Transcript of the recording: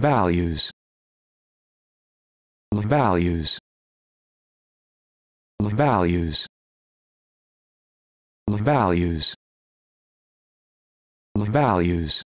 values values values values values